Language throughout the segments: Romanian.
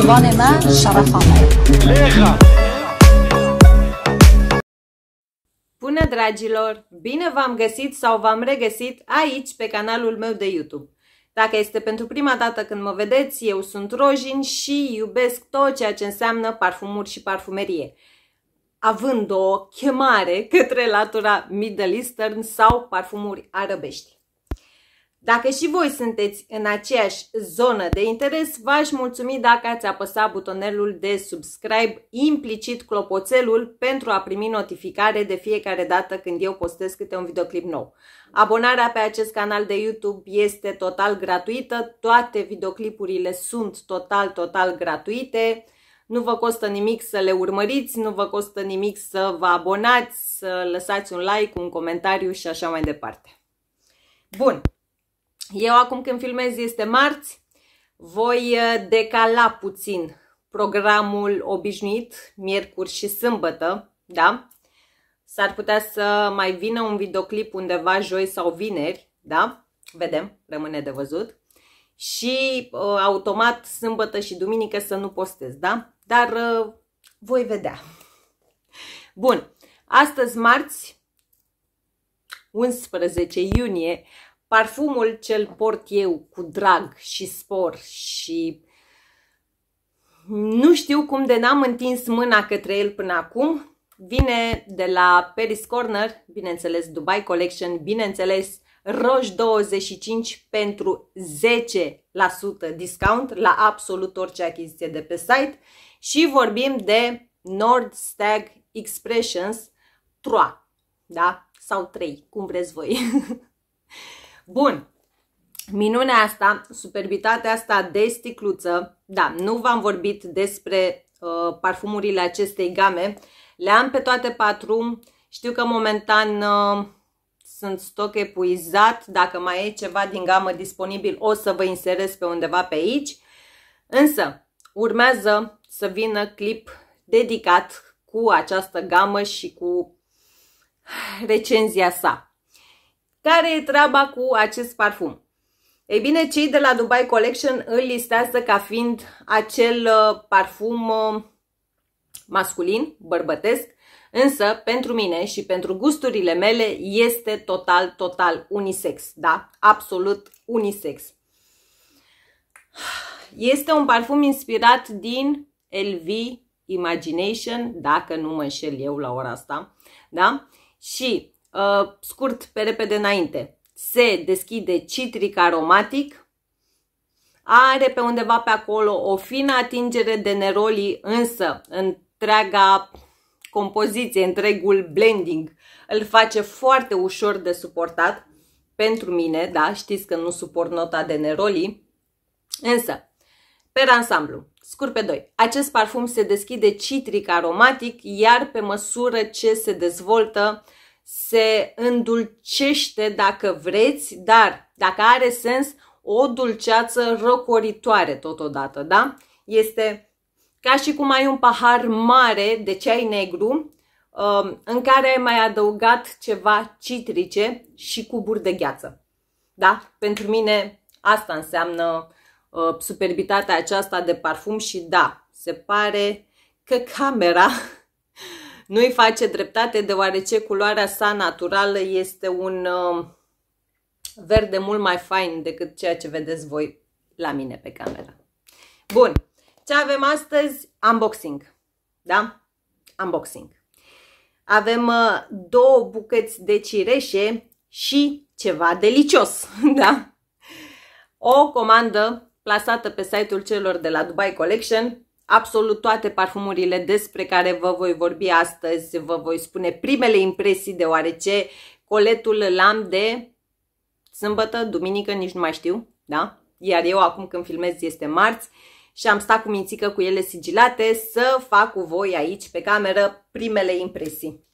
زبان من Bună dragilor! Bine v-am găsit sau v-am regăsit aici pe canalul meu de YouTube. Dacă este pentru prima dată când mă vedeți, eu sunt Rojin și iubesc tot ceea ce înseamnă parfumuri și parfumerie având o chemare către latura Middle Eastern sau parfumuri arabești. Dacă și voi sunteți în aceeași zonă de interes, v-aș mulțumi dacă ați apăsat butonelul de subscribe, implicit clopoțelul, pentru a primi notificare de fiecare dată când eu postez câte un videoclip nou. Abonarea pe acest canal de YouTube este total gratuită, toate videoclipurile sunt total, total gratuite. Nu vă costă nimic să le urmăriți, nu vă costă nimic să vă abonați, să lăsați un like, un comentariu și așa mai departe. Bun, eu acum când filmez este marți, voi uh, decala puțin programul obișnuit, miercuri și sâmbătă, da? S-ar putea să mai vină un videoclip undeva joi sau vineri, da? Vedem, rămâne de văzut. Și uh, automat sâmbătă și duminică să nu postez, da? Dar uh, voi vedea. Bun, astăzi marți, 11 iunie, Parfumul cel port eu cu drag și spor și nu știu cum de n-am întins mâna către el până acum, vine de la Paris Corner, bineînțeles Dubai Collection, bineînțeles Roș 25 pentru 10% discount la absolut orice achiziție de pe site și vorbim de Nord Stag Expressions 3, da? Sau 3, cum vreți voi. Bun, minunea asta, superbitatea asta de sticluță, da, nu v-am vorbit despre uh, parfumurile acestei game, le am pe toate patru, știu că momentan uh, sunt stoc epuizat, dacă mai e ceva din gamă disponibil o să vă inserez pe undeva pe aici, însă urmează să vină clip dedicat cu această gamă și cu recenzia sa. Care e treaba cu acest parfum? Ei bine, cei de la Dubai Collection îl listează ca fiind acel uh, parfum uh, masculin, bărbătesc, însă pentru mine și pentru gusturile mele este total, total unisex, da? Absolut unisex. Este un parfum inspirat din LV Imagination, dacă nu mă înșel eu la ora asta, da? Și uh, scurt pe repede înainte. Se deschide citric aromatic, are pe undeva pe acolo o fină atingere de neroli, însă întreaga compoziție, întregul blending îl face foarte ușor de suportat pentru mine, da, știți că nu suport nota de neroli, însă, pe ansamblu, Scurt pe 2. Acest parfum se deschide citric aromatic, iar pe măsură ce se dezvoltă se îndulcește dacă vreți, dar dacă are sens, o dulceață răcoritoare totodată, da? Este ca și cum ai un pahar mare de ceai negru um, în care ai mai adăugat ceva citrice și cuburi de gheață. Da? Pentru mine asta înseamnă uh, superbitatea aceasta de parfum și da, se pare că camera Nu-i face dreptate deoarece culoarea sa naturală este un uh, verde mult mai fain decât ceea ce vedeți voi la mine pe camera. Bun, ce avem astăzi? Unboxing, da? Unboxing. Avem uh, două bucăți de cireșe și ceva delicios, da? O comandă plasată pe site-ul celor de la Dubai Collection absolut toate parfumurile despre care vă voi vorbi astăzi. Vă voi spune primele impresii deoarece coletul l-am de sâmbătă, duminică, nici nu mai știu, da? Iar eu acum când filmez este marți și am stat cu mințică cu ele sigilate să fac cu voi aici pe cameră primele impresii.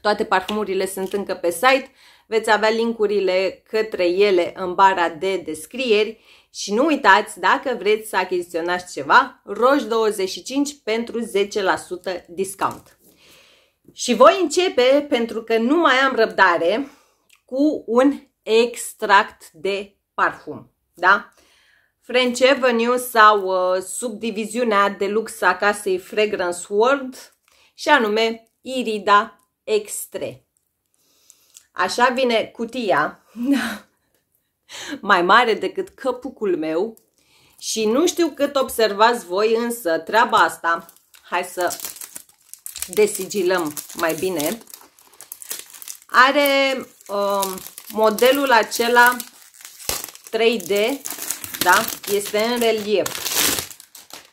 Toate parfumurile sunt încă pe site, veți avea linkurile către ele în bara de descrieri și nu uitați, dacă vreți să achiziționați ceva, roș 25 pentru 10% discount. Și voi începe, pentru că nu mai am răbdare, cu un extract de parfum. Da? French Avenue sau uh, subdiviziunea de lux a casei Fragrance World și anume Irida Extre. Așa vine cutia. Da? mai mare decât căpucul meu și nu știu cât observați voi, însă treaba asta, hai să desigilăm mai bine, are um, modelul acela 3D, da? Este în relief.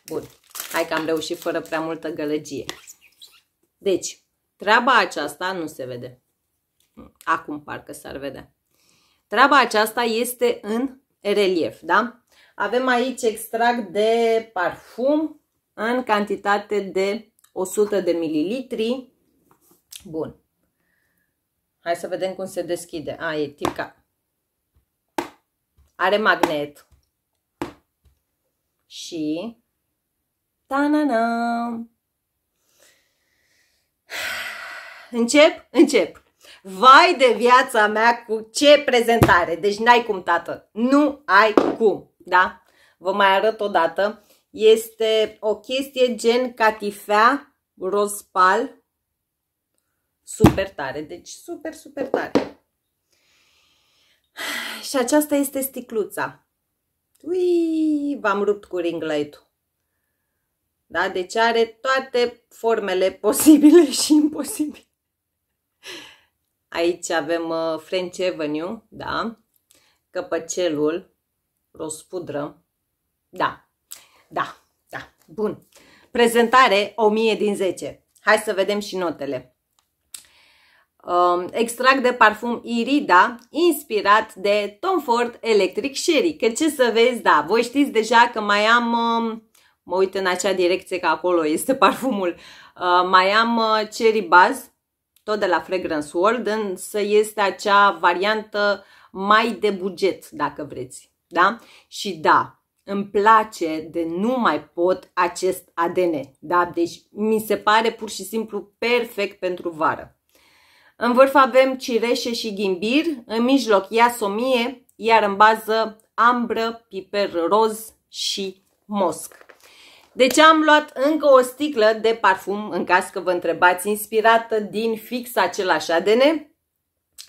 Bun, hai că am reușit fără prea multă gălăgie. Deci, treaba aceasta nu se vede. Acum parcă s-ar vedea. Treaba aceasta este în relief, da? Avem aici extract de parfum în cantitate de 100 de mililitri. Bun. Hai să vedem cum se deschide. A, e tica. Are magnet. Și... Ta-na-na! Încep? Încep! Vai de viața mea cu ce prezentare! Deci n-ai cum, tată! Nu ai cum! Da? Vă mai arăt o dată. Este o chestie gen catifea, rozpal super tare. Deci super, super tare. Și aceasta este sticluța. Ui, v-am rupt cu ring light-ul. Da? Deci are toate formele posibile și imposibile. Aici avem uh, French Avenue, da? Căpăcelul, rospudră. Da, da, da. Bun. Prezentare 1000 din 10. Hai să vedem și notele. Um, extract de parfum Irida, inspirat de Tom Ford Electric Sherry. Că ce să vezi, da, voi știți deja că mai am, um, mă uit în acea direcție că acolo este parfumul, uh, mai am uh, Cherry Buzz, tot de la Fragrance World, însă este acea variantă mai de buget, dacă vreți. Da? Și da, îmi place de nu mai pot acest ADN. Da? Deci mi se pare pur și simplu perfect pentru vară. În vârf avem cireșe și ghimbir, în mijloc iasomie, iar în bază ambră, piper roz și mosc. Deci am luat încă o sticlă de parfum, în caz că vă întrebați, inspirată din fix același ADN,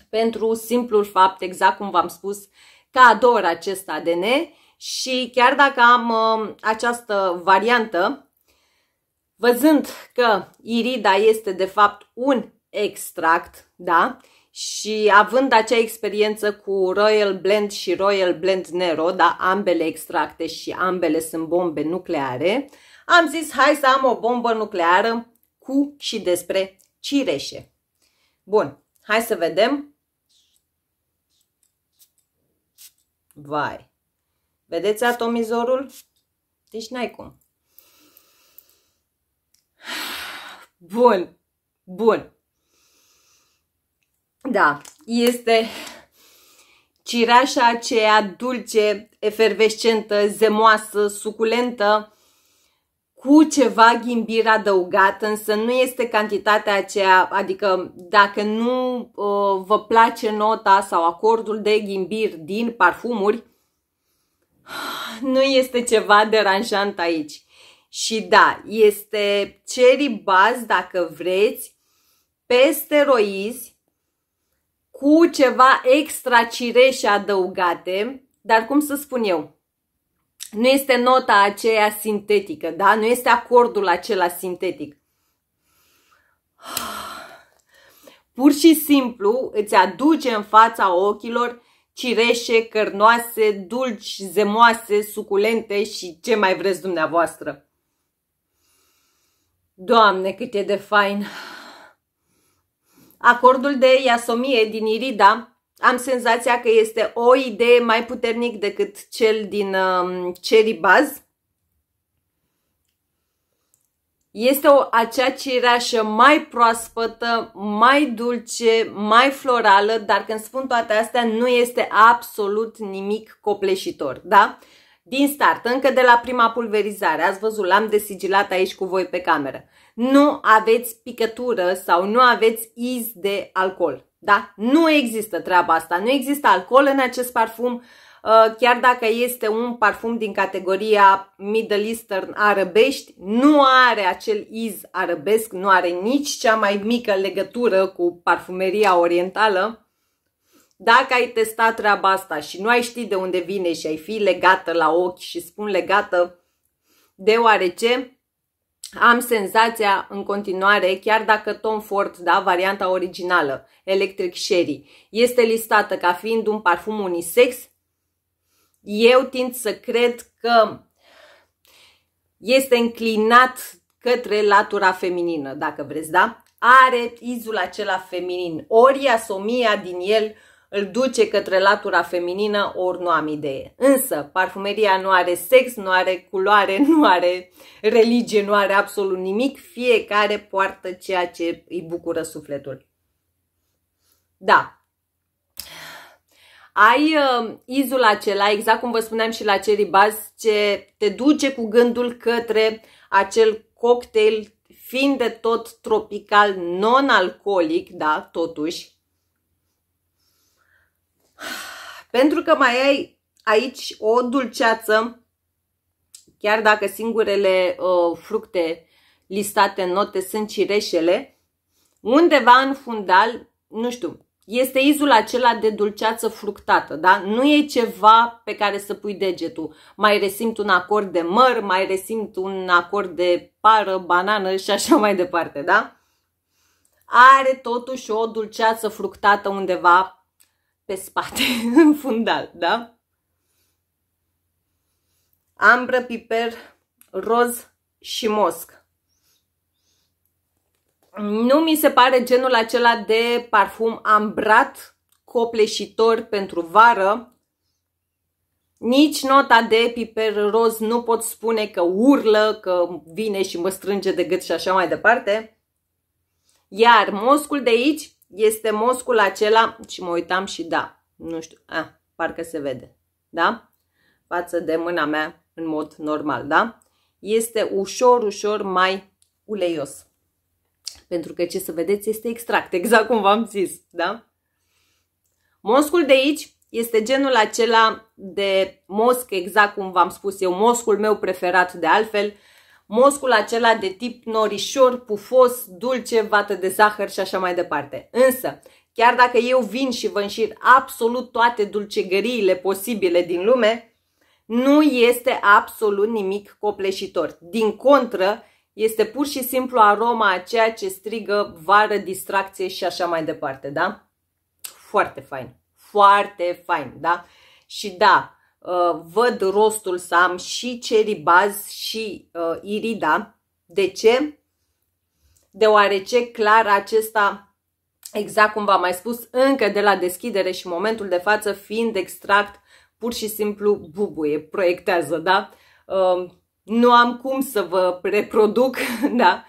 pentru simplul fapt, exact cum v-am spus, că ador acest ADN și chiar dacă am uh, această variantă, văzând că irida este de fapt un extract, da? și având acea experiență cu Royal Blend și Royal Blend Nero, da, ambele extracte și ambele sunt bombe nucleare, am zis hai să am o bombă nucleară cu și despre cireșe. Bun, hai să vedem. Vai, vedeți atomizorul? Deci n-ai cum. Bun, bun. Da, este cireașa aceea dulce, efervescentă, zemoasă, suculentă, cu ceva ghimbir adăugat, însă nu este cantitatea aceea, adică dacă nu uh, vă place nota sau acordul de ghimbir din parfumuri, nu este ceva deranjant aici. Și da, este cherry baz dacă vreți, peste roizi, cu ceva extra cireșe adăugate, dar cum să spun eu, nu este nota aceea sintetică, da? Nu este acordul acela sintetic. Pur și simplu îți aduce în fața ochilor cireșe, cărnoase, dulci, zemoase, suculente și ce mai vreți dumneavoastră. Doamne, cât e de fain! Acordul de iasomie din Irida am senzația că este o idee mai puternic decât cel din um, Ceribaz. Este o, acea cireașă mai proaspătă, mai dulce, mai florală, dar când spun toate astea, nu este absolut nimic copleșitor, da? Din start, încă de la prima pulverizare, ați văzut, l-am desigilat aici cu voi pe cameră nu aveți picătură sau nu aveți iz de alcool. Da? Nu există treaba asta, nu există alcool în acest parfum, uh, chiar dacă este un parfum din categoria Middle Eastern arăbești, nu are acel iz arăbesc, nu are nici cea mai mică legătură cu parfumeria orientală. Dacă ai testat treaba asta și nu ai ști de unde vine și ai fi legată la ochi și spun legată, deoarece am senzația în continuare, chiar dacă Tom Ford, da, varianta originală, Electric Sherry, este listată ca fiind un parfum unisex, eu tind să cred că este înclinat către latura feminină, dacă vreți, da? Are izul acela feminin. Ori asomia din el uh, îl duce către latura feminină, ori nu am idee. Însă, parfumeria nu are sex, nu are culoare, nu are religie, nu are absolut nimic, fiecare poartă ceea ce îi bucură sufletul. Da, ai uh, izul acela, exact cum vă spuneam și la Cherry Buzz, ce te duce cu gândul către acel cocktail fiind de tot tropical, non-alcoolic, da, totuși, pentru că mai ai aici o dulceață, chiar dacă singurele uh, fructe listate în note sunt cireșele, undeva în fundal, nu știu, este izul acela de dulceață fructată, da? Nu e ceva pe care să pui degetul. Mai resimt un acord de măr, mai resimt un acord de pară, banană și așa mai departe, da? Are totuși o dulceață fructată undeva pe spate, în fundal, da? Ambră, piper, roz și mosc. Nu mi se pare genul acela de parfum ambrat, copleșitor pentru vară. Nici nota de piper roz nu pot spune că urlă, că vine și mă strânge de gât și așa mai departe. Iar moscul de aici este moscul acela și mă uitam și da, nu știu, ah, parcă se vede, da? Față de mâna mea în mod normal, da? Este ușor, ușor mai uleios. Pentru că ce să vedeți este extract, exact cum v-am zis, da? Moscul de aici este genul acela de mosc, exact cum v-am spus eu, moscul meu preferat de altfel, moscul acela de tip norișor, pufos, dulce, vată de zahăr și așa mai departe. Însă, chiar dacă eu vin și vă înșir absolut toate dulcegăriile posibile din lume, nu este absolut nimic copleșitor. Din contră, este pur și simplu aroma a ceea ce strigă vară, distracție și așa mai departe, da? Foarte fain, foarte fain, da? Și da, Uh, văd rostul să am și ceribaz și uh, irida. De ce? Deoarece clar acesta, exact cum v-am mai spus, încă de la deschidere și momentul de față fiind extract pur și simplu bubuie, proiectează, da? Uh, nu am cum să vă reproduc, da?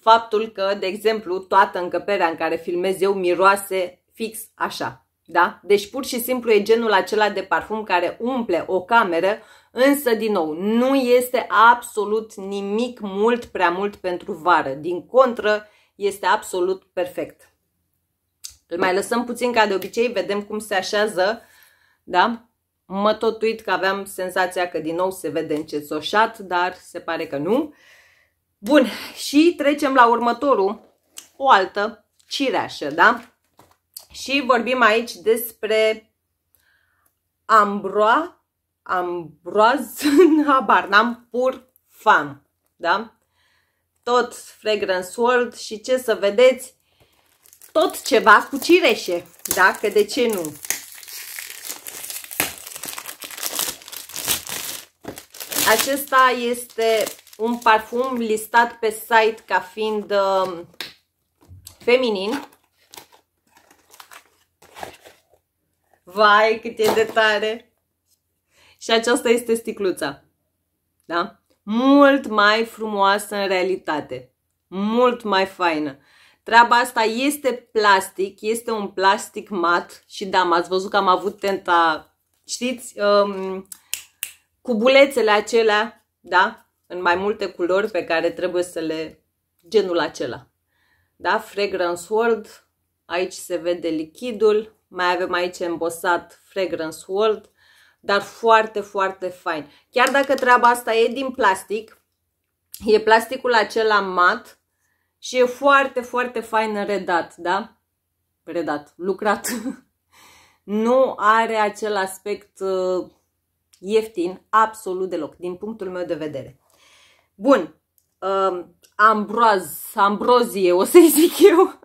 Faptul că, de exemplu, toată încăperea în care filmez eu miroase fix așa. Da? Deci pur și simplu e genul acela de parfum care umple o cameră, însă din nou, nu este absolut nimic mult prea mult pentru vară. Din contră, este absolut perfect. Îl mai lăsăm puțin ca de obicei, vedem cum se așează, da? Mă tot uit că aveam senzația că din nou se vede încețoșat, dar se pare că nu. Bun, și trecem la următorul, o altă cireașă, da? Și vorbim aici despre ambroa, ambroaz, habar n-am, pur fan, da? Tot fragrance world și ce să vedeți, tot ceva cu cireșe, da? Că de ce nu? Acesta este un parfum listat pe site ca fiind uh, feminin Vai, cât e de tare! Și aceasta este sticluța. Da? Mult mai frumoasă în realitate. Mult mai faină. Treaba asta este plastic, este un plastic mat și da, m-ați văzut că am avut tenta, știți, um, cubulețele acelea, da, în mai multe culori pe care trebuie să le, genul acela. Da, Fragrance World, aici se vede lichidul, mai avem aici embosat Fragrance World, dar foarte, foarte fain. Chiar dacă treaba asta e din plastic, e plasticul acela mat și e foarte, foarte fain redat, da? Redat, lucrat. nu are acel aspect uh, ieftin absolut deloc, din punctul meu de vedere. Bun, uh, ambroaz, ambrozie o să-i zic eu,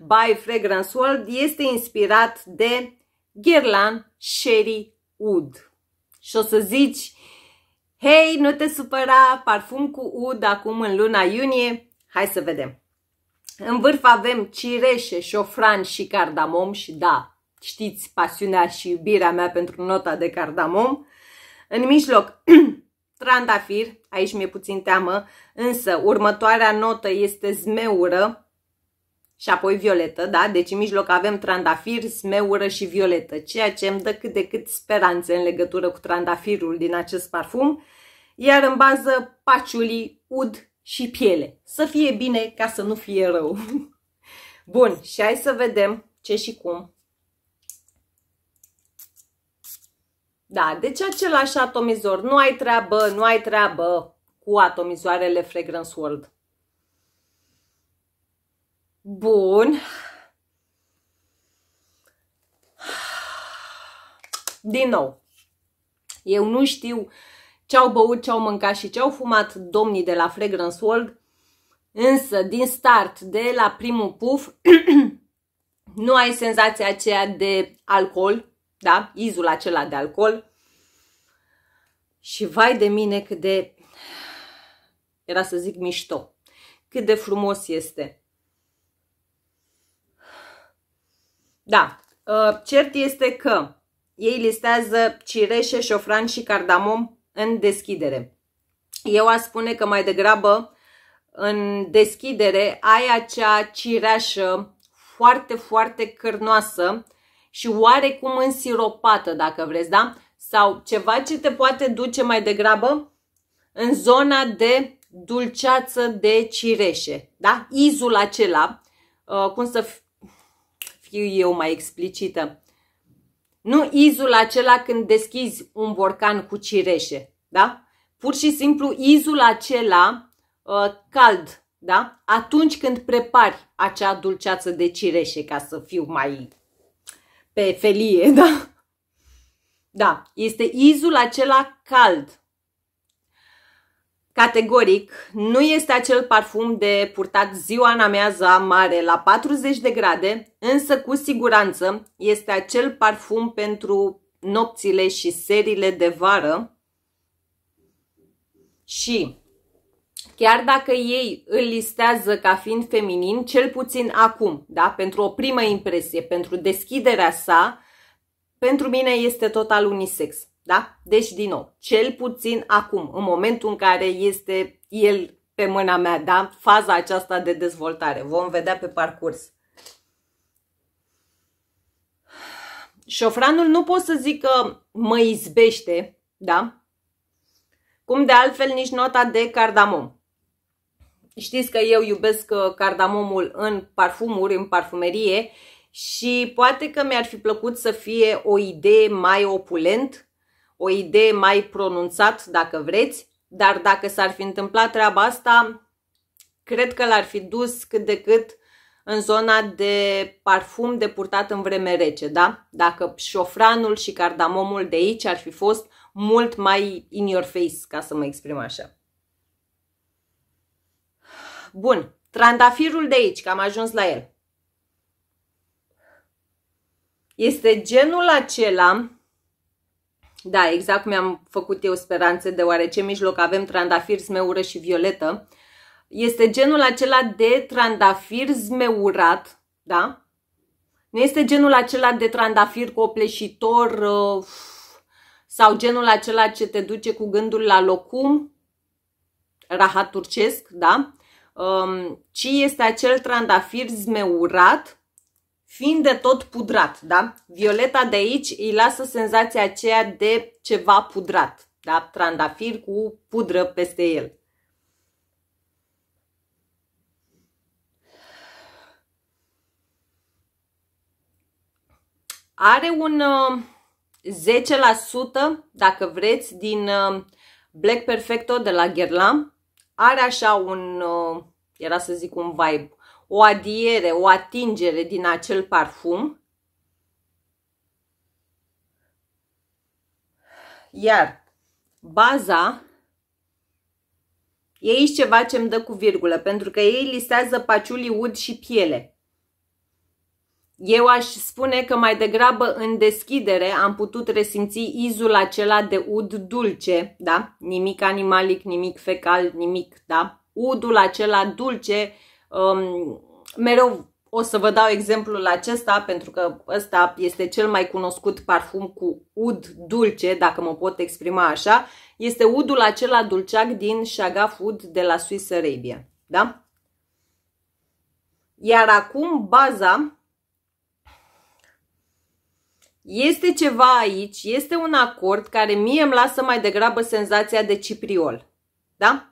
by Fragrance World este inspirat de Guerlain Sherry Wood. Și o să zici, hei, nu te supăra, parfum cu ud acum în luna iunie, hai să vedem. În vârf avem cireșe, șofran și cardamom și da, știți pasiunea și iubirea mea pentru nota de cardamom. În mijloc, trandafir, aici mi-e puțin teamă, însă următoarea notă este zmeură, și apoi violetă, da? Deci în mijloc avem trandafir, smeură și violetă, ceea ce îmi dă cât de cât speranțe în legătură cu trandafirul din acest parfum, iar în bază paciulii, ud și piele. Să fie bine ca să nu fie rău. Bun, și hai să vedem ce și cum. Da, deci același atomizor. Nu ai treabă, nu ai treabă cu atomizoarele Fragrance World. Bun. Din nou, eu nu știu ce au băut, ce au mâncat și ce au fumat domnii de la Fragrance World, însă din start, de la primul puf, nu ai senzația aceea de alcool, da? Izul acela de alcool. Și vai de mine cât de, era să zic mișto, cât de frumos este. Da, uh, cert este că ei listează cireșe, șofran și cardamom în deschidere. Eu aș spune că mai degrabă în deschidere ai acea cireașă foarte, foarte cărnoasă și oarecum însiropată, dacă vreți, da? Sau ceva ce te poate duce mai degrabă în zona de dulceață de cireșe, da? Izul acela, uh, cum să fiu eu mai explicită. Nu izul acela când deschizi un borcan cu cireșe, da? Pur și simplu izul acela uh, cald, da? Atunci când prepari acea dulceață de cireșe, ca să fiu mai pe felie, da? Da, este izul acela cald, Categoric, nu este acel parfum de purtat ziua în amiaza mare la 40 de grade, însă cu siguranță este acel parfum pentru nopțile și serile de vară. Și chiar dacă ei îl listează ca fiind feminin, cel puțin acum, da? pentru o primă impresie, pentru deschiderea sa, pentru mine este total unisex. Da? Deci, din nou, cel puțin acum, în momentul în care este el pe mâna mea, da? Faza aceasta de dezvoltare. Vom vedea pe parcurs. Șofranul nu pot să zic că mă izbește, da? Cum de altfel nici nota de cardamom. Știți că eu iubesc uh, cardamomul în parfumuri, în parfumerie și poate că mi-ar fi plăcut să fie o idee mai opulent, o idee mai pronunțat, dacă vreți, dar dacă s-ar fi întâmplat treaba asta, cred că l-ar fi dus cât de cât în zona de parfum de purtat în vreme rece, da? Dacă șofranul și cardamomul de aici ar fi fost mult mai in your face, ca să mă exprim așa. Bun, trandafirul de aici, că am ajuns la el. Este genul acela da, exact cum am făcut eu speranțe, deoarece în mijloc avem trandafir, zmeură și violetă. Este genul acela de trandafir zmeurat, da? Nu este genul acela de trandafir copleșitor uh, sau genul acela ce te duce cu gândul la locum, rahat turcesc, da? Um, ci este acel trandafir zmeurat fiind de tot pudrat, da? Violeta de aici îi lasă senzația aceea de ceva pudrat, da? Trandafir cu pudră peste el. Are un 10%, uh, dacă vreți, din uh, Black Perfecto de la Guerlain. Are așa un, uh, era să zic un vibe o adiere, o atingere din acel parfum. Iar baza e aici ceva ce îmi dă cu virgulă, pentru că ei listează paciuli ud și piele. Eu aș spune că mai degrabă în deschidere am putut resimți izul acela de ud dulce, da? Nimic animalic, nimic fecal, nimic, da? Udul acela dulce, uh, Um, mereu o să vă dau exemplul acesta pentru că ăsta este cel mai cunoscut parfum cu ud dulce, dacă mă pot exprima așa. Este udul acela dulceac din Shagaf Ud de la Swiss Arabia. Da? Iar acum baza este ceva aici, este un acord care mie îmi lasă mai degrabă senzația de cipriol. Da?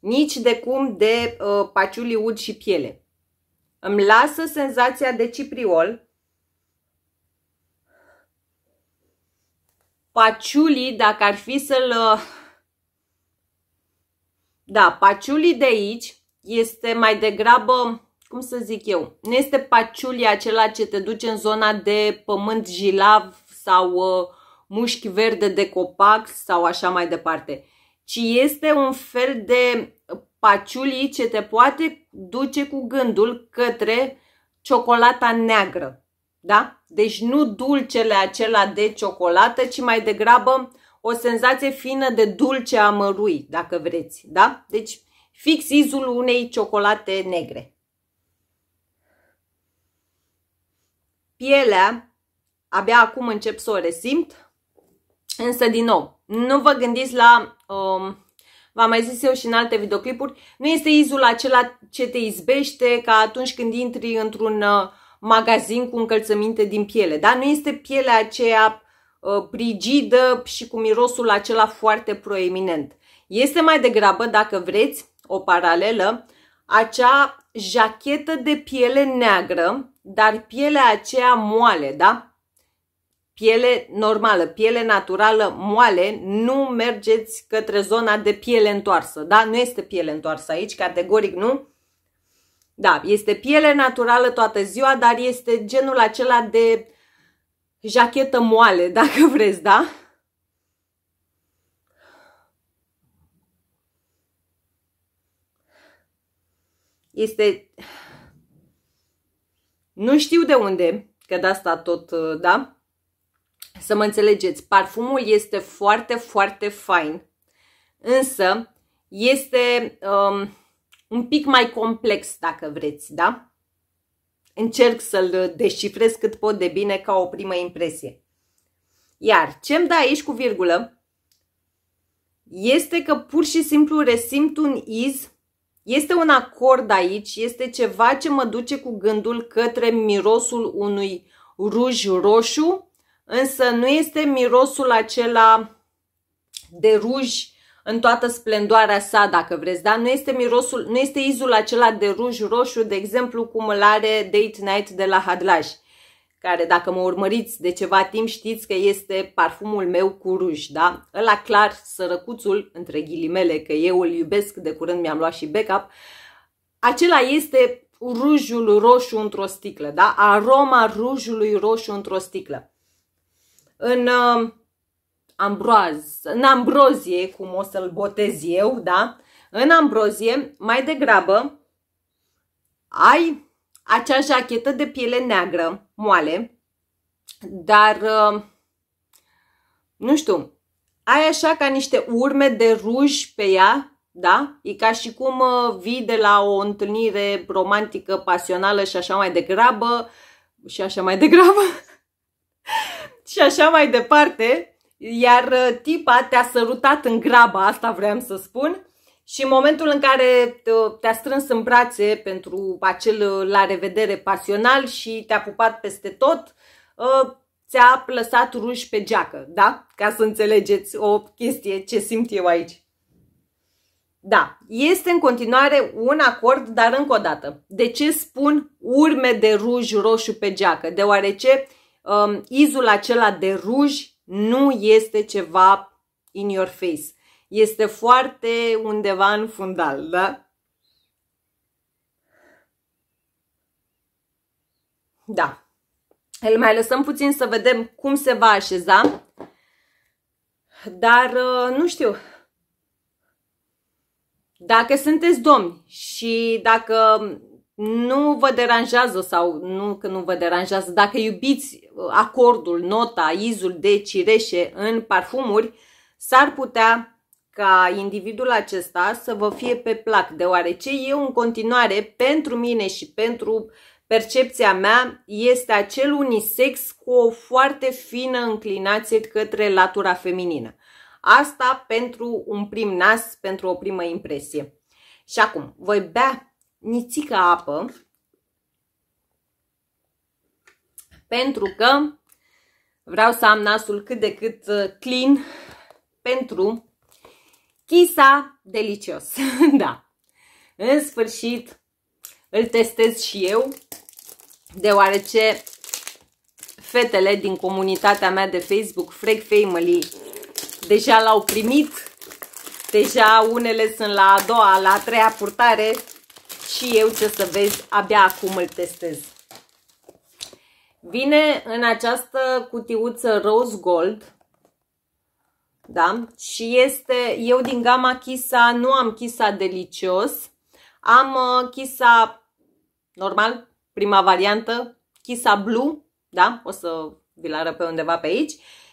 nici de cum de uh, paciuli ud și piele. Îmi lasă senzația de cipriol. Paciuli, dacă ar fi să-l... Uh, da, paciuli de aici este mai degrabă, cum să zic eu, nu este paciuli acela ce te duce în zona de pământ jilav sau uh, mușchi verde de copac sau așa mai departe ci este un fel de paciulii ce te poate duce cu gândul către ciocolata neagră. Da? Deci nu dulcele acela de ciocolată, ci mai degrabă o senzație fină de dulce amărui, dacă vreți. Da? Deci fix izul unei ciocolate negre. Pielea, abia acum încep să o resimt, însă din nou, nu vă gândiți la um, v-am mai zis eu și în alte videoclipuri, nu este izul acela ce te izbește ca atunci când intri într-un uh, magazin cu încălțăminte din piele, da? Nu este pielea aceea prigidă uh, și cu mirosul acela foarte proeminent. Este mai degrabă, dacă vreți, o paralelă, acea jachetă de piele neagră, dar pielea aceea moale, da? piele normală, piele naturală, moale, nu mergeți către zona de piele întoarsă, da? Nu este piele întoarsă aici, categoric nu. Da, este piele naturală toată ziua, dar este genul acela de jachetă moale, dacă vreți, da? Este... Nu știu de unde, că de asta tot, da? Să mă înțelegeți, parfumul este foarte, foarte fain, însă este um, un pic mai complex dacă vreți, da? Încerc să-l descifrez cât pot de bine ca o primă impresie. Iar ce-mi da aici cu virgulă este că pur și simplu resimt un iz, este un acord aici, este ceva ce mă duce cu gândul către mirosul unui ruj roșu însă nu este mirosul acela de ruj în toată splendoarea sa, dacă vreți, da? Nu este mirosul, nu este izul acela de ruj roșu, de exemplu, cum îl are Date Night de la Hadlaj, care dacă mă urmăriți de ceva timp știți că este parfumul meu cu ruj, da? Ăla clar, sărăcuțul, între ghilimele, că eu îl iubesc, de curând mi-am luat și backup, acela este rujul roșu într-o sticlă, da? Aroma rujului roșu într-o sticlă în uh, ambroaz, în ambrozie, cum o să-l botez eu, da? În ambrozie, mai degrabă, ai acea jachetă de piele neagră, moale, dar, uh, nu știu, ai așa ca niște urme de ruj pe ea, da? E ca și cum uh, vii de la o întâlnire romantică, pasională și așa mai degrabă, și așa mai degrabă, și așa mai departe. Iar uh, tipa te-a sărutat în graba, asta vreau să spun. Și în momentul în care uh, te-a strâns în brațe pentru acel uh, la revedere pasional și te-a pupat peste tot, ți-a plăsat ruși pe geacă, da? Ca să înțelegeți o chestie ce simt eu aici. Da, este în continuare un acord, dar încă o dată. De ce spun urme de ruj roșu pe geacă? Deoarece um, izul acela de ruj nu este ceva in your face. Este foarte undeva în fundal, da? Da. Îl mai lăsăm puțin să vedem cum se va așeza. Dar uh, nu știu. Dacă sunteți domni și dacă nu vă deranjează sau nu că nu vă deranjează, dacă iubiți uh, acordul, nota, izul de cireșe în parfumuri, s-ar putea ca individul acesta să vă fie pe plac, deoarece eu în continuare, pentru mine și pentru percepția mea, este acel unisex cu o foarte fină înclinație către latura feminină. Asta pentru un prim nas, pentru o primă impresie. Și acum, voi bea nițică apă pentru că vreau să am nasul cât de cât uh, clean pentru chisa delicios. da. În sfârșit îl testez și eu deoarece fetele din comunitatea mea de Facebook, Freak Family, deja l-au primit. Deja unele sunt la a doua, la a treia purtare și eu ce să vezi, abia acum îl testez. Vine în această cutiuță rose gold, da? Și este, eu din gama Chisa nu am Chisa delicios, am Chisa uh, normal, prima variantă, Chisa blue, da? O să vi-l arăt pe undeva pe aici.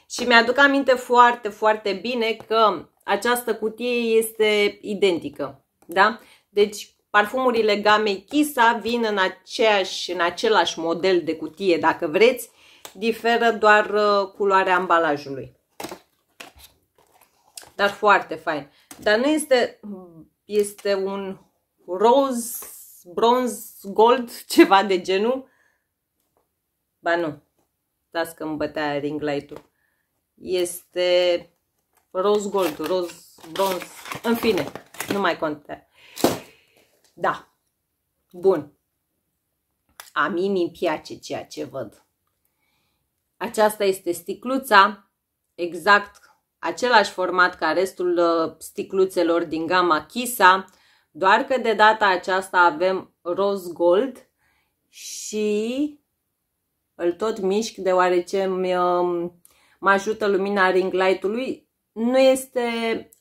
Și mi-aduc aminte foarte, foarte bine că această cutie este identică, da? Deci Parfumurile gamei Kisa vin în, aceeași, în același model de cutie, dacă vreți, diferă doar uh, culoarea ambalajului. Dar foarte fain. Dar nu este, este un roz, bronz, gold, ceva de genul. Ba nu, stați că îmi bătea ring light-ul. Este roz gold, roz bronz, în fine, nu mai contează. Da. Bun. A mie mi place ceea ce văd. Aceasta este sticluța, exact același format ca restul uh, sticluțelor din gama Kisa, doar că de data aceasta avem roz gold și îl tot mișc deoarece um, mă ajută lumina ring light-ului. Nu este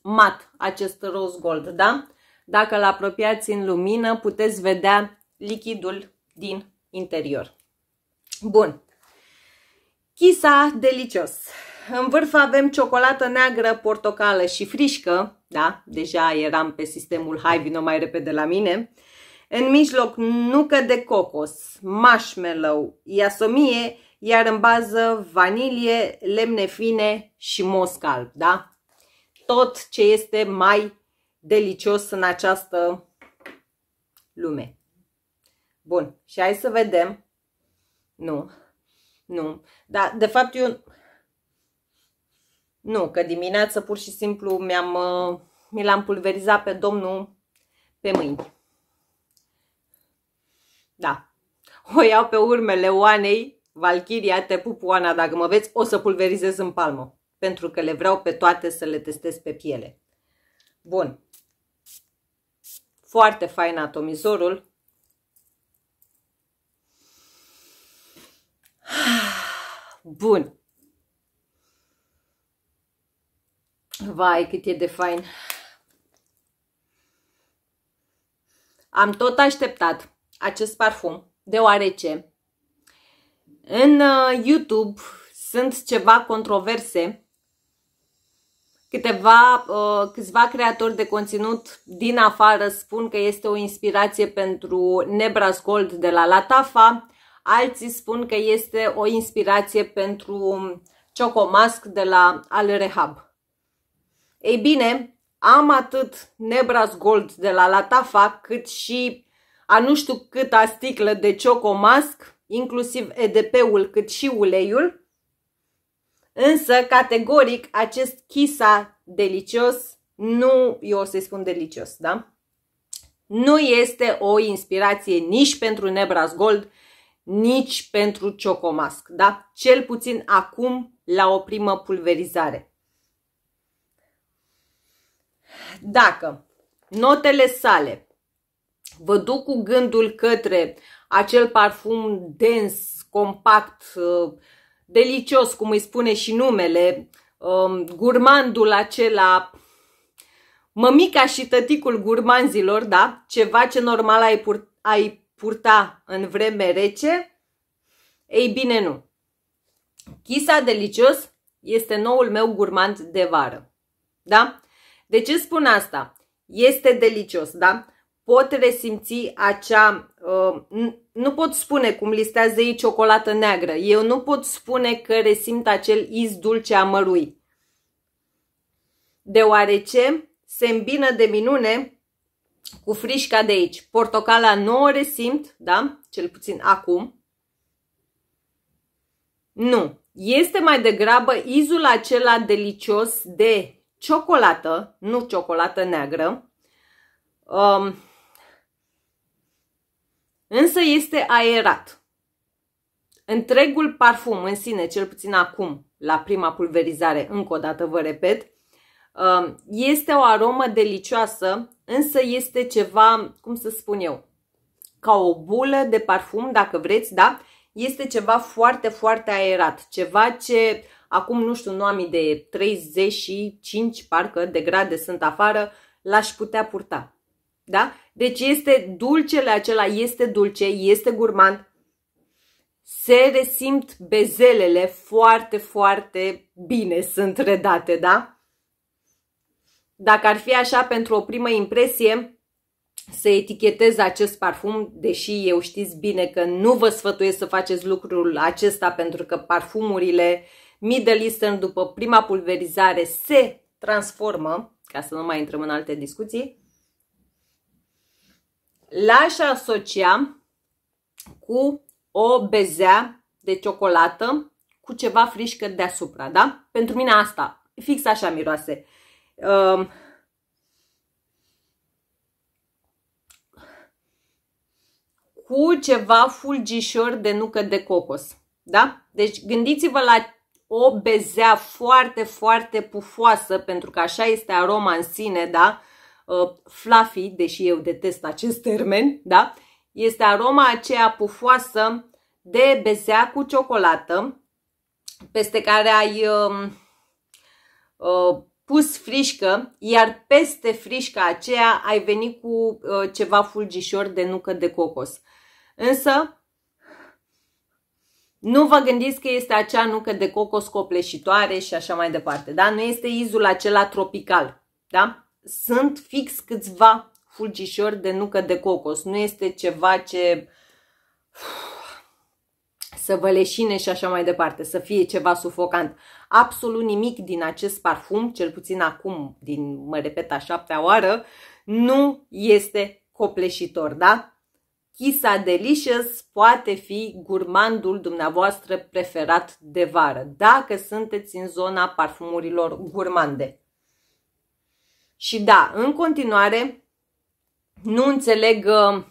mat acest roz gold, da? Dacă îl apropiați în lumină, puteți vedea lichidul din interior. Bun. Chisa delicios. În vârf avem ciocolată neagră, portocală și frișcă. Da, deja eram pe sistemul hai, vino mai repede la mine. În mijloc nucă de cocos, marshmallow, iasomie, iar în bază vanilie, lemne fine și moscal, da? Tot ce este mai delicios în această lume. Bun, și hai să vedem. Nu, nu. Dar, de fapt, eu... Nu, că dimineață pur și simplu mi-am... Uh, mi l-am pulverizat pe domnul pe mâini. Da. O iau pe urmele Oanei. Valkyria, te pup, Oana, dacă mă veți, o să pulverizez în palmă. Pentru că le vreau pe toate să le testez pe piele. Bun. Foarte fain atomizorul. Bun. Vai, cât e de fain. Am tot așteptat acest parfum, deoarece în uh, YouTube sunt ceva controverse Câteva, uh, câțiva creatori de conținut din afară spun că este o inspirație pentru Nebras Gold de la Latafa, alții spun că este o inspirație pentru Mask de la Al Rehab. Ei bine, am atât Nebras Gold de la Latafa, cât și a nu știu câta sticlă de Ciocomasc, inclusiv EDP-ul, cât și uleiul, Însă, categoric, acest chisa delicios, nu, eu o să-i spun delicios, da? Nu este o inspirație nici pentru Nebras Gold, nici pentru Ciocomasc, da? Cel puțin acum la o primă pulverizare. Dacă notele sale vă duc cu gândul către acel parfum dens, compact, uh, delicios, cum îi spune și numele, um, gurmandul acela, mămica și tăticul gurmanzilor, da? Ceva ce normal ai, pur, ai purta în vreme rece? Ei bine, nu. Chisa delicios este noul meu gurmand de vară. Da? De ce spun asta? Este delicios, da? pot resimți acea, uh, nu pot spune cum listează ei ciocolată neagră, eu nu pot spune că resimt acel iz dulce amărui. Deoarece se îmbină de minune cu frișca de aici. Portocala nu o resimt, da? Cel puțin acum. Nu. Este mai degrabă izul acela delicios de ciocolată, nu ciocolată neagră, um, însă este aerat. Întregul parfum în sine, cel puțin acum, la prima pulverizare, încă o dată vă repet, um, este o aromă delicioasă, însă este ceva, cum să spun eu, ca o bulă de parfum, dacă vreți, da? Este ceva foarte, foarte aerat, ceva ce acum, nu știu, nu am idee, 35 parcă de grade sunt afară, l-aș putea purta, da? Deci este dulcele acela, este dulce, este gurmand. Se resimt bezelele foarte, foarte bine sunt redate, da? Dacă ar fi așa pentru o primă impresie, să etichetez acest parfum, deși eu știți bine că nu vă sfătuiesc să faceți lucrul acesta pentru că parfumurile Middle Eastern după prima pulverizare se transformă, ca să nu mai intrăm în alte discuții, l-aș asocia cu o bezea de ciocolată cu ceva frișcă deasupra, da? Pentru mine asta, fix așa miroase. Um, cu ceva fulgișor de nucă de cocos, da? Deci gândiți-vă la o bezea foarte, foarte pufoasă, pentru că așa este aroma în sine, da? Uh, uh, fluffy, deși eu detest acest termen, da? Este aroma aceea pufoasă de bezea cu ciocolată peste care ai uh, uh, pus frișcă, iar peste frișca aceea ai venit cu uh, ceva fulgișor de nucă de cocos. Însă, nu vă gândiți că este acea nucă de cocos copleșitoare și așa mai departe, da? Nu este izul acela tropical, da? sunt fix câțiva fulgișori de nucă de cocos. Nu este ceva ce să vă leșine și așa mai departe, să fie ceva sufocant. Absolut nimic din acest parfum, cel puțin acum, din, mă repet, a șaptea oară, nu este copleșitor, da? Chisa Delicious poate fi gurmandul dumneavoastră preferat de vară, dacă sunteți în zona parfumurilor gurmande. Și da, în continuare, nu înțeleg uh,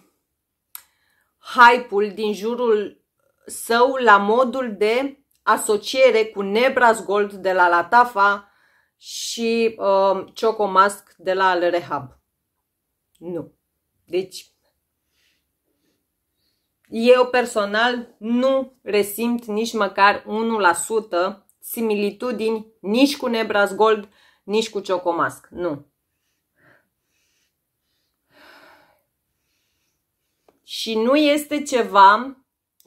hype-ul din jurul său la modul de asociere cu Nebras Gold de la Latafa și uh, Chocomask de la Al Rehab. Nu. Deci, eu personal nu resimt nici măcar 1% similitudini nici cu Nebras Gold, nici cu Chocomask. Nu. și nu este ceva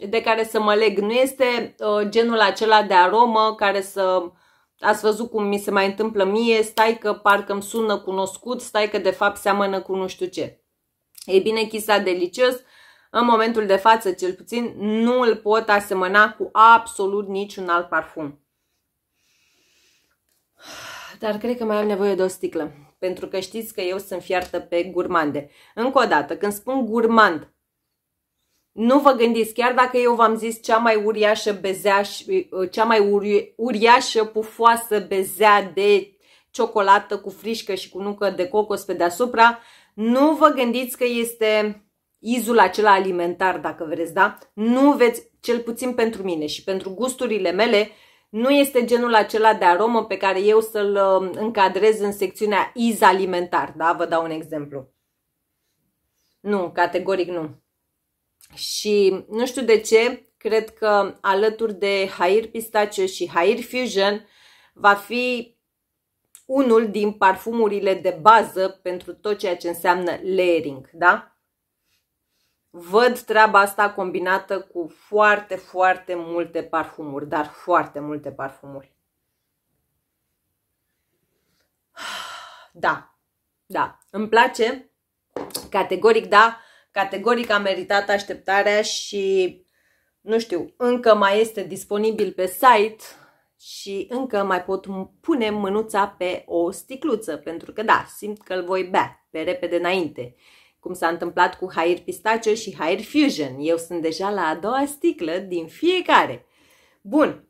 de care să mă leg. Nu este uh, genul acela de aromă care să... Ați văzut cum mi se mai întâmplă mie, stai că parcă îmi sună cunoscut, stai că de fapt seamănă cu nu știu ce. Ei bine, chisa delicios, în momentul de față cel puțin, nu îl pot asemăna cu absolut niciun alt parfum. Dar cred că mai am nevoie de o sticlă, pentru că știți că eu sunt fiartă pe gurmande. Încă o dată, când spun gurmand, nu vă gândiți, chiar dacă eu v-am zis cea mai uriașă bezea, uh, cea mai uri, uriașă pufoasă bezea de ciocolată cu frișcă și cu nucă de cocos pe deasupra, nu vă gândiți că este izul acela alimentar, dacă vreți, da? Nu veți, cel puțin pentru mine și pentru gusturile mele, nu este genul acela de aromă pe care eu să-l um, încadrez în secțiunea iz alimentar, da? Vă dau un exemplu. Nu, categoric nu și nu știu de ce, cred că alături de Hair Pistachio și Hair Fusion va fi unul din parfumurile de bază pentru tot ceea ce înseamnă layering, da? Văd treaba asta combinată cu foarte, foarte multe parfumuri, dar foarte multe parfumuri. Da, da, îmi place, categoric da, Categoric a meritat așteptarea și, nu știu, încă mai este disponibil pe site și încă mai pot pune mânuța pe o sticluță, pentru că da, simt că îl voi bea pe repede înainte, cum s-a întâmplat cu Hair Pistachio și Hair Fusion. Eu sunt deja la a doua sticlă din fiecare. Bun,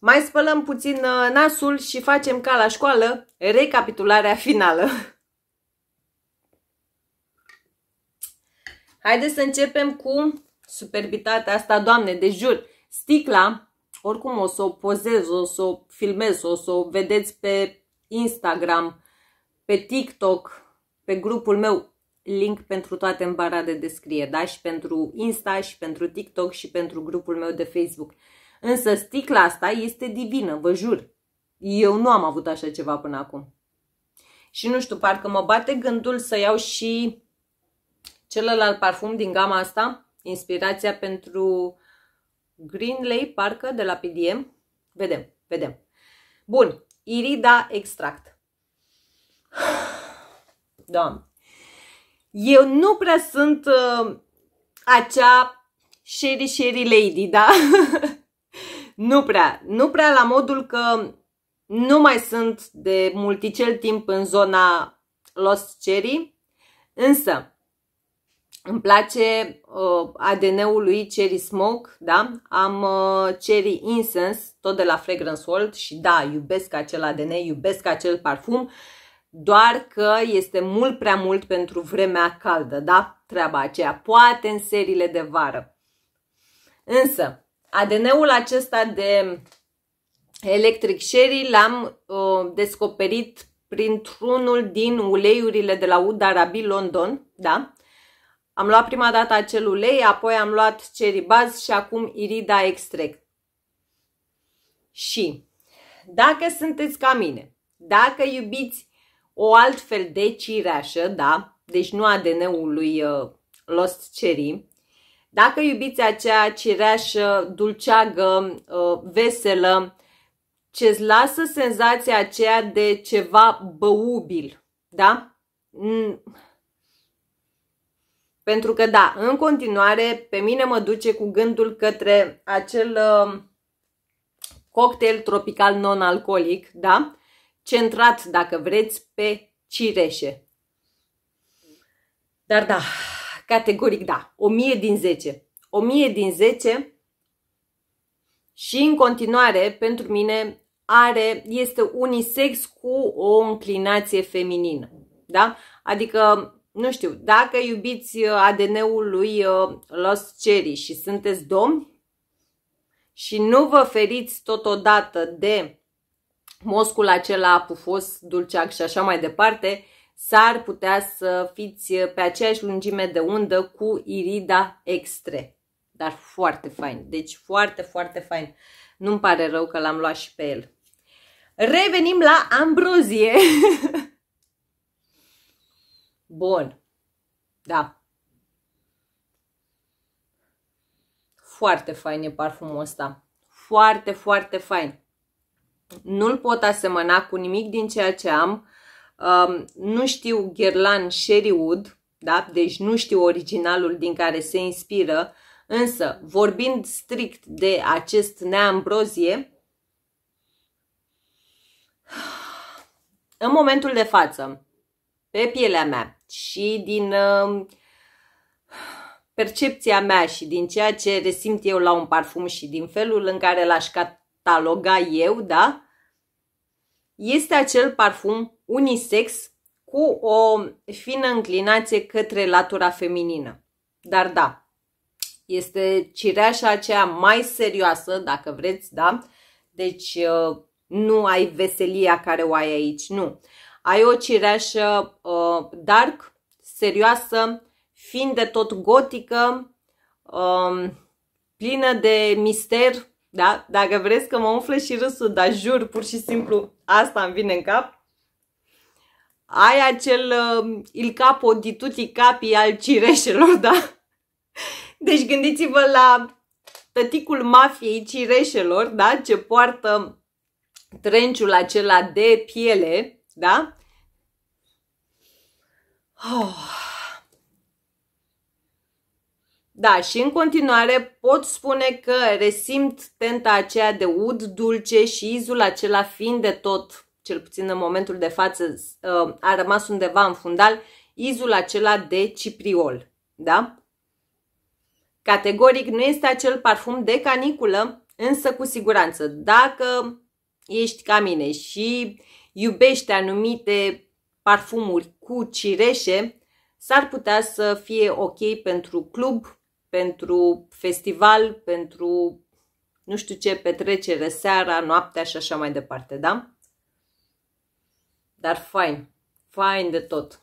mai spălăm puțin uh, nasul și facem ca la școală recapitularea finală. Haideți să începem cu superbitatea asta, Doamne, de jur. Sticla, oricum o să o pozez, o să o filmez, o să o vedeți pe Instagram, pe TikTok, pe grupul meu. Link pentru toate în bara de descriere, da? Și pentru Insta, și pentru TikTok, și pentru grupul meu de Facebook. Însă sticla asta este divină, vă jur. Eu nu am avut așa ceva până acum. Și nu știu, parcă mă bate gândul să iau și celălalt parfum din gama asta, inspirația pentru Greenlay, parcă, de la PDM. Vedem, vedem. Bun, Irida Extract. Doamne. Eu nu prea sunt uh, acea sherry sherry lady, da? nu prea. Nu prea la modul că nu mai sunt de multicel timp în zona Lost Cherry, însă îmi place uh, ADN-ul lui Cherry Smoke, da? Am uh, Cherry Incense, tot de la Fragrance World și da, iubesc acel ADN, iubesc acel parfum, doar că este mult prea mult pentru vremea caldă, da? Treaba aceea, poate în serile de vară. Însă, ADN-ul acesta de Electric cherry l-am uh, descoperit printr-unul din uleiurile de la Udarabi London, da? Am luat prima dată acel ulei, apoi am luat baz și acum irida extract. Și dacă sunteți ca mine, dacă iubiți o altfel de cireașă, da, deci nu ADN-ul lui uh, Lost Cherry, dacă iubiți acea cireașă dulceagă, uh, veselă, ce îți lasă senzația aceea de ceva băubil, da? Pentru că, da, în continuare, pe mine mă duce cu gândul către acel uh, cocktail tropical non-alcoolic, da? Centrat, dacă vreți, pe cireșe. Dar da, categoric da, 1000 din 10. 1000 din 10 și în continuare, pentru mine, are, este unisex cu o înclinație feminină. Da? Adică nu știu, dacă iubiți uh, ADN-ul lui uh, Lost Cherry și sunteți domni și nu vă feriți totodată de moscul acela pufos, dulceac și așa mai departe, s-ar putea să fiți uh, pe aceeași lungime de undă cu irida extre. Dar foarte fain, deci foarte, foarte fain. Nu-mi pare rău că l-am luat și pe el. Revenim la ambrozie. Bun. Da. Foarte fain e parfumul ăsta. Foarte, foarte fain. Nu-l pot asemăna cu nimic din ceea ce am. Um, nu știu Guerlain Sherrywood, da? deci nu știu originalul din care se inspiră, însă vorbind strict de acest neambrozie, în momentul de față, pe pielea mea și din um, percepția mea și din ceea ce resimt eu la un parfum și din felul în care l-aș cataloga eu, da? Este acel parfum unisex cu o fină înclinație către latura feminină. Dar da, este cireașa aceea mai serioasă, dacă vreți, da? Deci uh, nu ai veselia care o ai aici, nu. Ai o cireașă uh, dark, serioasă, fiind de tot gotică, um, plină de mister, da? Dacă vreți că mă umflă și râsul, dar jur, pur și simplu, asta îmi vine în cap. Ai acel uh, il capo di tutti capii al cireșelor, da? Deci gândiți-vă la tăticul mafiei cireșelor, da? Ce poartă trenciul acela de piele, da? Oh. Da, și în continuare pot spune că resimt tenta aceea de ud dulce și izul acela fiind de tot, cel puțin în momentul de față, uh, a rămas undeva în fundal, izul acela de cipriol. Da? Categoric nu este acel parfum de caniculă, însă cu siguranță, dacă ești ca mine și iubește anumite parfumuri cu cireșe, s-ar putea să fie ok pentru club, pentru festival, pentru nu știu ce, petrecere, seara, noaptea și așa mai departe, da? Dar fain, fain de tot.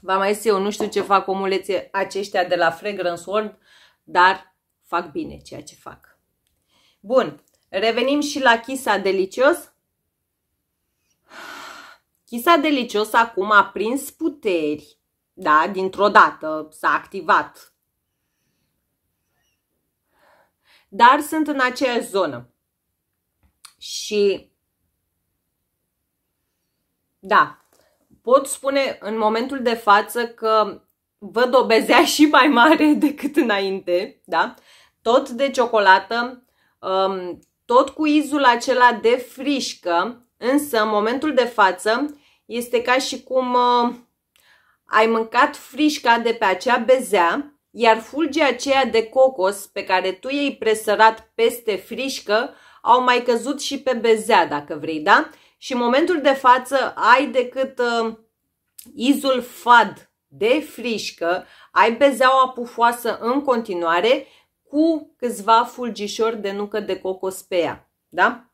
Va mai zis eu, nu știu ce fac omulețe aceștia de la Fragrance World, dar fac bine ceea ce fac. Bun, revenim și la chisa delicios. Chisa delicios acum a prins puteri, da, dintr-o dată s-a activat. Dar sunt în aceeași zonă. Și da, pot spune în momentul de față că văd o bezea și mai mare decât înainte, da? Tot de ciocolată, um, tot cu izul acela de frișcă, Însă, în momentul de față, este ca și cum uh, ai mâncat frișca de pe acea bezea, iar fulgii aceea de cocos pe care tu i-ai presărat peste frișcă au mai căzut și pe bezea, dacă vrei, da? Și în momentul de față ai decât uh, izul fad de frișcă, ai bezeaua pufoasă în continuare cu câțiva fulgișori de nucă de cocos pe ea, da?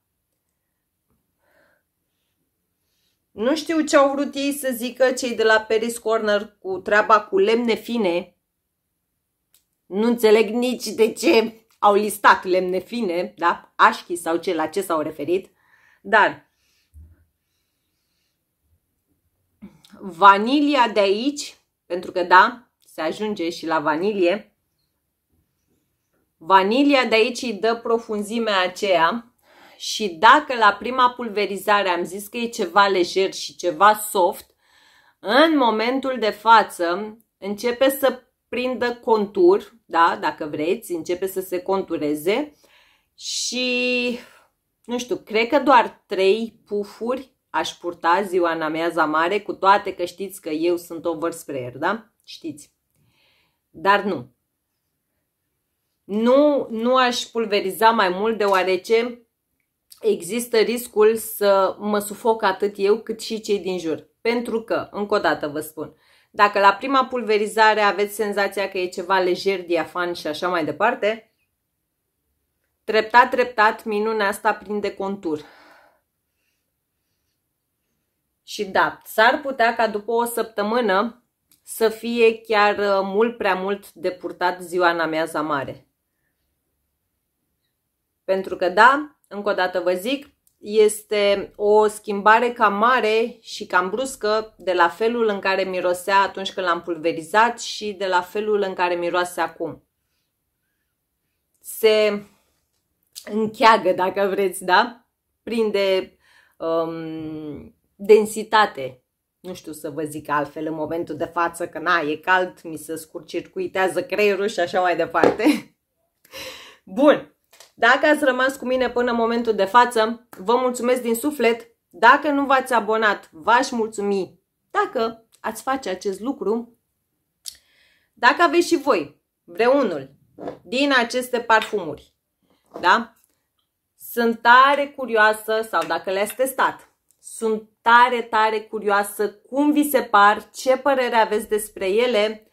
Nu știu ce au vrut ei să zică cei de la Paris Corner cu treaba cu lemne fine. Nu înțeleg nici de ce au listat lemne fine, da? Așchi sau ce, la ce s-au referit. Dar vanilia de aici, pentru că da, se ajunge și la vanilie, vanilia de aici îi dă profunzimea aceea și dacă la prima pulverizare am zis că e ceva lejer și ceva soft, în momentul de față începe să prindă contur, da, dacă vreți, începe să se contureze și, nu știu, cred că doar trei pufuri aș purta ziua în amiaza mare, cu toate că știți că eu sunt oversprayer, da? Știți. Dar nu. Nu, nu aș pulveriza mai mult, deoarece există riscul să mă sufoc atât eu cât și cei din jur. Pentru că, încă o dată vă spun, dacă la prima pulverizare aveți senzația că e ceva lejer, diafan și așa mai departe, treptat, treptat, minunea asta prinde contur. Și da, s-ar putea ca după o săptămână să fie chiar uh, mult prea mult de purtat ziua în amiaza mare. Pentru că da, încă o dată vă zic, este o schimbare cam mare și cam bruscă de la felul în care mirosea atunci când l-am pulverizat și de la felul în care miroase acum. Se încheagă, dacă vreți, da? Prinde um, densitate. Nu știu să vă zic altfel în momentul de față că na, e cald, mi se scurcircuitează creierul și așa mai departe. Bun, dacă ați rămas cu mine până în momentul de față, vă mulțumesc din suflet. Dacă nu v-ați abonat, v-aș mulțumi dacă ați face acest lucru. Dacă aveți și voi vreunul din aceste parfumuri, da? Sunt tare curioasă, sau dacă le-ați testat, sunt tare, tare curioasă cum vi se par, ce părere aveți despre ele,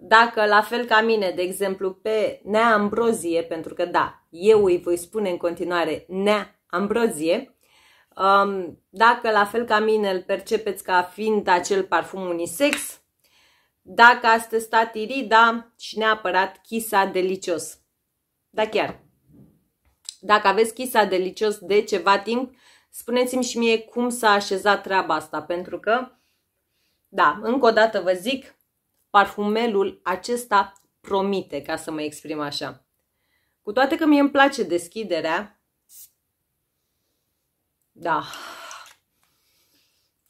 dacă la fel ca mine, de exemplu, pe Nea Ambrozie, pentru că da, eu îi voi spune în continuare Nea Ambrozie, um, dacă la fel ca mine îl percepeți ca fiind acel parfum unisex, dacă ați testat Irida și neapărat Chisa Delicios. Da chiar, dacă aveți Chisa Delicios de ceva timp, spuneți-mi și mie cum s-a așezat treaba asta, pentru că, da, încă o dată vă zic, parfumelul acesta promite, ca să mă exprim așa. Cu toate că mie îmi place deschiderea, da.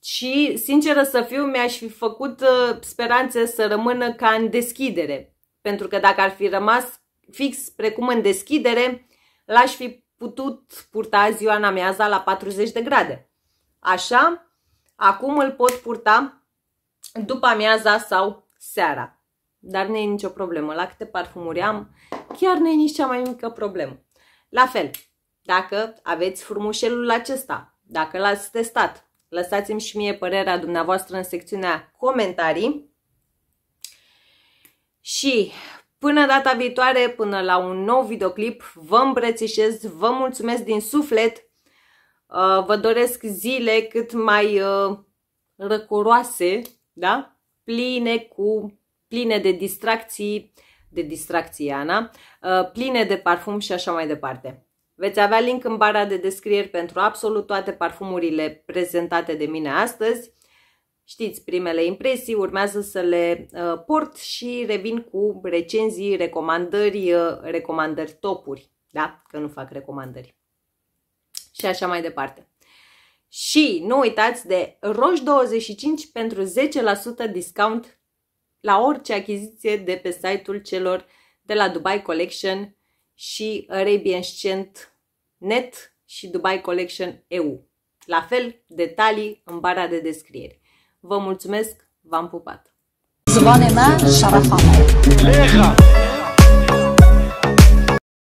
Și, sinceră să fiu, mi-aș fi făcut uh, speranțe să rămână ca în deschidere. Pentru că dacă ar fi rămas fix precum în deschidere, l-aș fi putut purta ziua în amiaza la 40 de grade. Așa, acum îl pot purta după amiaza sau seara. Dar nu e nicio problemă. La câte parfumuri am, chiar nu e nici cea mai mică problemă. La fel, dacă aveți frumușelul acesta, dacă l-ați testat, lăsați-mi și mie părerea dumneavoastră în secțiunea comentarii. Și până data viitoare, până la un nou videoclip, vă îmbrățișez, vă mulțumesc din suflet, uh, vă doresc zile cât mai uh, răcoroase, da? pline cu pline de distracții, de distracții Ana, uh, pline de parfum și așa mai departe. Veți avea link în bara de descrieri pentru absolut toate parfumurile prezentate de mine astăzi. Știți, primele impresii urmează să le uh, port și revin cu recenzii, recomandări, uh, recomandări topuri, da? Că nu fac recomandări. Și așa mai departe. Și nu uitați de Roș 25 pentru 10% discount la orice achiziție de pe site-ul celor de la Dubai Collection și Net și Dubai Collection EU. La fel, detalii în bara de descriere. Vă mulțumesc, v-am pupat! زبان من شرف